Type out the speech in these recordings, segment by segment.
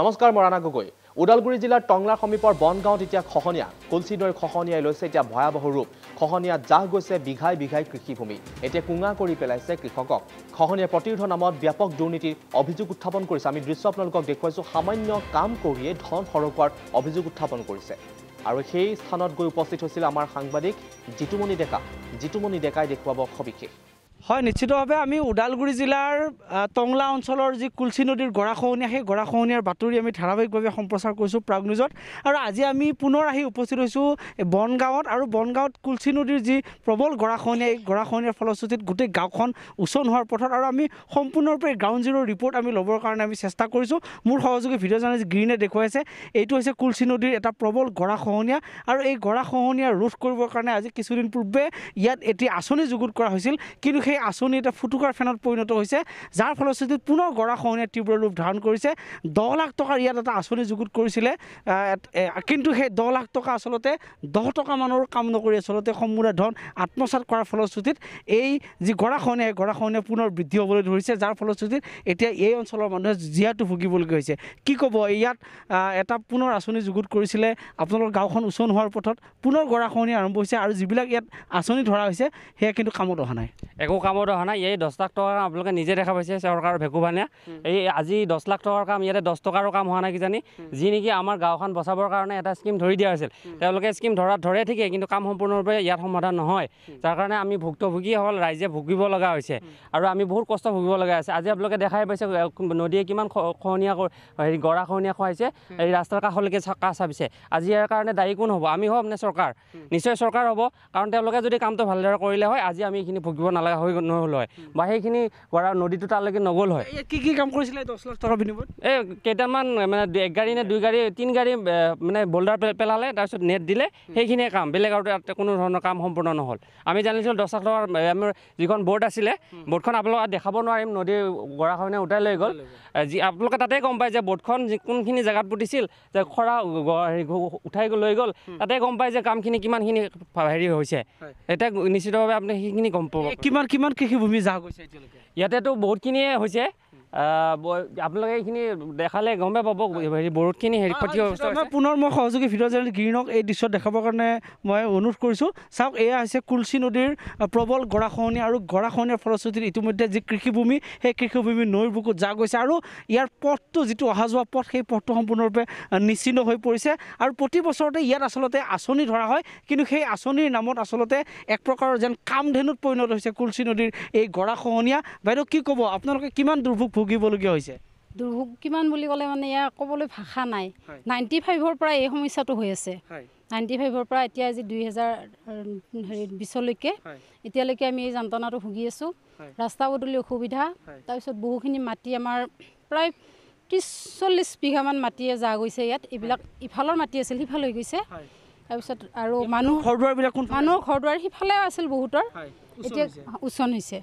নমস্কাৰ মৰাণা গগৈ ওদালগুৰি জিলাৰ টংলা সমীপৰ বনগাঁৱত এতিয়া খহনীয়া কুলচী নৈৰ খহনীয়াই লৈছে এতিয়া ভয়াৱহ ৰূপ খহনীয়াত জাহ গৈছে বিঘাই বিঘাই কৃষিভূমি এতিয়া কুঙা কৰি পেলাইছে কৃষকক খহনীয়া প্ৰতিৰোধৰ নামত ব্যাপক দুৰ্নীতিৰ অভিযোগ উত্থাপন কৰিছে আমি দৃশ্য আপোনালোকক দেখুৱাইছোঁ সামান্য কাম কৰিয়ে ধন সৰকোৱাৰ অভিযোগ উত্থাপন কৰিছে আৰু সেই স্থানত গৈ উপস্থিত হৈছিল আমাৰ সাংবাদিক জিতুমণি ডেকা জিতুমণি ডেকাই দেখুৱাব সবিশেষ হয় নিশ্চিতভাৱে আমি ওদালগুৰি জিলাৰ টংলা অঞ্চলৰ যি কুলচি নদীৰ গৰাখহনীয়া সেই গৰাখহনীয়াৰ বাতৰি আমি ধাৰাবাহিকভাৱে সম্প্ৰচাৰ কৰিছোঁ প্ৰাগ নিউজত আৰু আজি আমি পুনৰ আহি উপস্থিত হৈছোঁ বনগাঁৱত আৰু বনগাঁৱত কুলচি নদীৰ যি প্ৰবল গৰাখহনীয়া এই গৰাখহনীয়াৰ ফলশ্ৰুতিত গোটেই গাঁওখন উচন হোৱাৰ পথত আৰু আমি সম্পূৰ্ণৰূপে গ্ৰাউণ্ড জিৰ' ৰিপৰ্ট আমি ল'বৰ কাৰণে আমি চেষ্টা কৰিছোঁ মোৰ সহযোগী ভিডিঅ'জনে যি গ্ৰীণে দেখুৱাইছে এইটো হৈছে কুলচি নদীৰ এটা প্ৰবল গৰাখহনীয়া আৰু এই গৰাখহনীয়া ৰোধ কৰিবৰ কাৰণে আজি কিছুদিন পূৰ্বে ইয়াত এটি আঁচনি যুগুত কৰা হৈছিল কিন্তু সেই আঁচনি এটা ফুটুকাৰ ফেনত পৰিণত হৈছে যাৰ ফলশ্ৰুতিত পুনৰ গৰাখহনীয়া তীব্ৰ ৰূপ ধাৰণ কৰিছে দহ লাখ টকাৰ ইয়াত এটা আঁচনি যুগুত কৰিছিলে কিন্তু সেই দহ লাখ টকা আচলতে দহ টকা টকামানৰ কাম নকৰি আচলতে সম্পূৰ্ণ ধন আত্মসাত কৰাৰ ফলশ্ৰুতিত এই যি গৰাখহনীয়া সেই গৰাখহনীয়া পুনৰ বৃদ্ধি হ'বলৈ ধৰিছে যাৰ ফলশ্ৰুতিত এতিয়া এই অঞ্চলৰ মানুহে জীয়াটো ভুগিবলগীয়া হৈছে কি ক'ব ইয়াত এটা পুনৰ আঁচনি যুগুত কৰিছিলে আপোনালোকৰ গাঁওখন উচন হোৱাৰ পথত পুনৰ গৰাখহনীয়া আৰম্ভ হৈছে আৰু যিবিলাক ইয়াত আঁচনি ধৰা হৈছে সেয়া কিন্তু কামত অহা নাই একো কামত অহা নাই এই দহ লাখ টকাৰ কাম আপোনালোকে নিজে দেখা পাইছে চৰকাৰৰ ভেকুভানে এই আজি দহ লাখ টকাৰ কাম ইয়াতে দহ টকাৰো কাম হোৱা নাই কিজানি যি নেকি আমাৰ গাঁওখন বচাবৰ কাৰণে এটা স্কীম ধৰি দিয়া হৈছিল তেওঁলোকে স্কীম ধৰাত ধৰে ঠিকেই কিন্তু কাম সম্পূৰ্ণৰূপে ইয়াত সমাধান নহয় যাৰ কাৰণে আমি ভুক্তভোগীসকল ৰাইজে ভুগিব লগা হৈছে আৰু আমি বহুত কষ্ট ভুগিব লগা হৈছে আজি আপোনালোকে দেখাই পাইছে নদীয়ে কিমান খহনীয়া হেৰি গৰা খহনীয়া খুৱাইছে এই ৰাস্তাৰ কাষলৈকে কাষ চাপিছে আজি ইয়াৰ কাৰণে দায়ী কোন হ'ব আমি হ'ম নে চৰকাৰ নিশ্চয় চৰকাৰ হ'ব কাৰণ তেওঁলোকে যদি কামটো ভালদৰে কৰিলে হয় আজি আমি এইখিনি ভুগিব নালাগে হৈ নলয় বা সেইখিনি কৰা নদীটো তালৈকে নগ'ল হয় কি কি কাম কৰিছিলে দহ লাখ টকা বিনিময়ত এই কেইটামান মানে এক গাড়ী নে দুই গাড়ী তিনি গাড়ী মানে বোল্ডাৰ পেলালে তাৰপিছত নেট দিলে সেইখিনিয়ে কাম বেলেগ আৰু তাতে কোনো ধৰণৰ কাম সম্পূৰ্ণ নহ'ল আমি জানিছিলোঁ দহ লাখ টকাৰ আমাৰ যিখন বৰ্ড আছিলে বৰ্ডখন আপোনালোকক দেখাব নোৱাৰিম নদীৰ গৰাখনে উঠাই লৈ গ'ল যি আপোনালোকে তাতে গম পায় যে বৰ্ডখন কোনখিনি জেগাত পুতিছিল যে খৰা উঠাই লৈ গ'ল তাতে গম পায় যে কামখিনি কিমানখিনি হেৰি হৈছে এতিয়া নিশ্চিতভাৱে আপুনি সেইখিনি গম পাব কিমান কিমান কিমান কৃষিভূমি যা গৈছে এতিয়ালৈকে ইয়াতেতো বহুতখিনিয়ে হৈছে আপোনালোকে এইখিনি দেখালে গমে পাব হেৰি বহুতখিনি হেৰি পাতি পুনৰ মই সহযোগী ভিডিঅ' আলী গিৰিণক এই দৃশ্য দেখাবৰ কাৰণে মই অনুৰোধ কৰিছোঁ চাওক এয়া হৈছে কুলচী নদীৰ প্ৰবল গৰাখহনি আৰু গৰাখহনীয়াৰ ফলশ্ৰুতিত ইতিমধ্যে যি কৃষিভূমি সেই কৃষিভূমি নৈৰ বুকুত যা গৈছে আৰু ইয়াৰ পথটো যিটো অহা যোৱা পথ সেই পথটো সম্পূৰ্ণৰূপে নিশ্চিন্ন হৈ পৰিছে আৰু প্ৰতি বছৰতে ইয়াত আচলতে আঁচনি ধৰা হয় কিন্তু সেই আঁচনিৰ নামত আচলতে এক প্ৰকাৰৰ যেন কাম ধেনুত পৰিণত হৈছে কুলচী নদীৰ এই গৰাখহনীয়া বাইদেউ কি ক'ব আপোনালোকে কিমান দুৰ্ভোগ ভুগিবলগীয়া হৈছে দুৰ্ভোগ কিমান বুলি ক'লে মানে ইয়াৰ ক'বলৈ ভাষা নাই নাইণ্টি ফাইভৰ পৰা এই সমস্যাটো হৈ আছে নাইণ্টি ফাইভৰ পৰা এতিয়া আজি দুই হেজাৰ হেৰি বিছলৈকে এতিয়ালৈকে আমি এই যন্ত্ৰণাটো ভুগি আছোঁ ৰাস্তা পদূলি অসুবিধা তাৰপিছত বহুখিনি মাটি আমাৰ প্ৰায় ত্ৰিছ চল্লিছ বিঘামান মাটিয়ে যা গৈছে ইয়াত এইবিলাক ইফালৰ মাটি আছিল সিফালে গৈছে তাৰপিছত আৰু মানুহ মানুহৰ ঘৰ দুৱাৰ সিফালেও আছিল বহুতৰ উচন হৈছে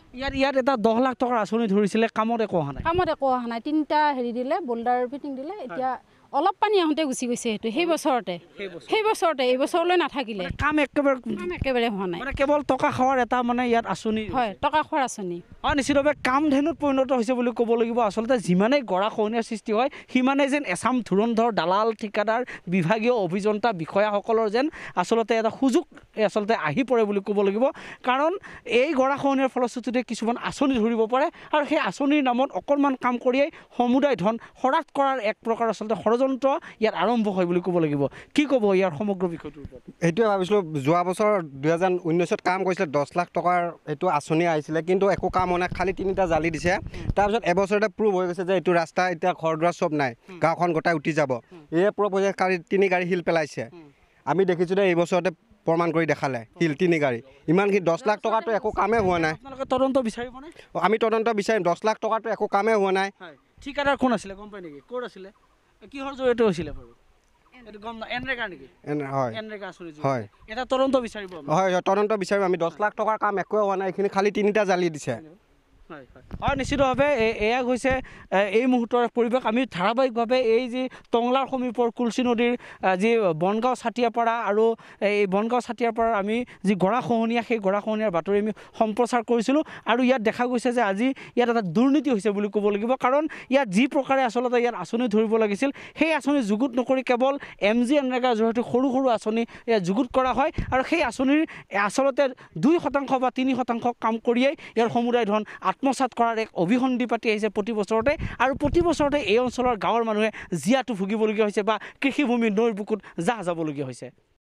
কামত একো অহা নাই তিনিটা হেৰি দিলে বোল্ডাৰ ফিটিং দিলে এতিয়া অলপ পানী আহোঁতে গুচি গৈছে সেইটো সেই বছৰতে সেই বছৰতে এই বছৰলৈ নাথাকিলে কাম একেবাৰে হোৱা নাই কেৱল টকা খোৱাৰ এটা মানে ইয়াত আঁচনি হয় টকা খোৱাৰ আঁচনি অঁ নিশ্চিতভাৱে কাম ধেনুত পৰিণত হৈছে বুলি ক'ব লাগিব আচলতে যিমানেই গৰাখহনীয়া সৃষ্টি হয় সিমানেই যেন এচাম ধুৰন্ধৰ দালাল ঠিকাদাৰ বিভাগীয় অভিযন্তা বিষয়াসকলৰ যেন আচলতে এটা সুযোগ আচলতে আহি পৰে বুলি ক'ব লাগিব কাৰণ এই গৰাখহনীয়াৰ ফলশ্ৰুতিতে কিছুমান আঁচনি ধৰিব পাৰে আৰু সেই আঁচনিৰ নামত অকণমান কাম কৰিয়েই সমুদায় ধন খৰাত কৰাৰ এক প্ৰকাৰ আচলতে ষড়যন্ত্ৰ ইয়াত আৰম্ভ হয় বুলি ক'ব লাগিব কি ক'ব ইয়াৰ সমগ্ৰ বিষয়টোৰ ওপৰত ভাবিছিলোঁ যোৱা বছৰ দুহেজাৰ ঊনৈছত কাম কৰিছিলে দহ লাখ টকাৰ এইটো আঁচনি আহিছিলে কিন্তু একো কাম হোৱা নাই খালী তিনিটা জালি দিছে তাৰপিছত এবছৰতে প্ৰুভ হৈ গৈছে যে এইটো ৰাস্তা এতিয়া ঘৰ দুৱাৰ চব নাই গাঁওখন গোটাই উঠি যাব এয়ে প্ৰুভ হৈছে কাৰী তিনি গাড়ী শিল পেলাইছে আমি দেখিছোঁ যে এইবছৰতে প্ৰমাণ কৰি দেখালে শিল তিনি গাড়ী ইমানখিনি দহ লাখ টকাটো একো কামেই হোৱা নাই তদন্ত বিচাৰিব আমি তদন্ত বিচাৰিম দহ লাখ টকাটো একো কামেই হোৱা নাই ঠিকাদাৰ কোন আছিলে গম পায় নেকি ক'ত আছিলে কিহৰ জৰিয়তে হৈছিলে বাৰু হয় হয় তদন্ত বিচাৰিব আমি দহ লাখ টকাৰ কাম একোৱে হোৱা নাই এইখিনি খালী তিনিটা জালি দিছে হয় নিশ্চিতভাৱে এয়া হৈছে এই মুহূৰ্তৰ পৰিৱেশ আমি ধাৰাবাহিকভাৱে এই যি টংলাৰ সমীপৰ কুলচি নদীৰ যি বনগাঁও ছাটিয়াপাৰা আৰু এই বনগাঁও ছাটিয়াপাৰাৰ আমি যি গৰাখহনীয়া সেই গৰাখহনীয়াৰ বাতৰি আমি সম্প্ৰচাৰ কৰিছিলোঁ আৰু ইয়াত দেখা গৈছে যে আজি ইয়াত এটা দুৰ্নীতি হৈছে বুলি ক'ব লাগিব কাৰণ ইয়াত যি প্ৰকাৰে আচলতে ইয়াত আঁচনি ধৰিব লাগিছিল সেই আঁচনি যুগুত নকৰি কেৱল এম জি এনৰেগাৰ জৰিয়তে সৰু সৰু আঁচনি ইয়াত যুগুত কৰা হয় আৰু সেই আঁচনিৰ আচলতে দুই শতাংশ বা তিনি শতাংশ কাম কৰিয়েই ইয়াৰ সমুদায় ধন আত আত্মসাত কৰাৰ এক অবিহন্দী পাতি আহিছে প্ৰতি বছৰতে আৰু প্ৰতি বছৰতে এই অঞ্চলৰ গাঁৱৰ মানুহে জীয়াটো ভুগিবলগীয়া হৈছে বা কৃষিভূমি নৈৰ বুকুত জাহ যাবলগীয়া হৈছে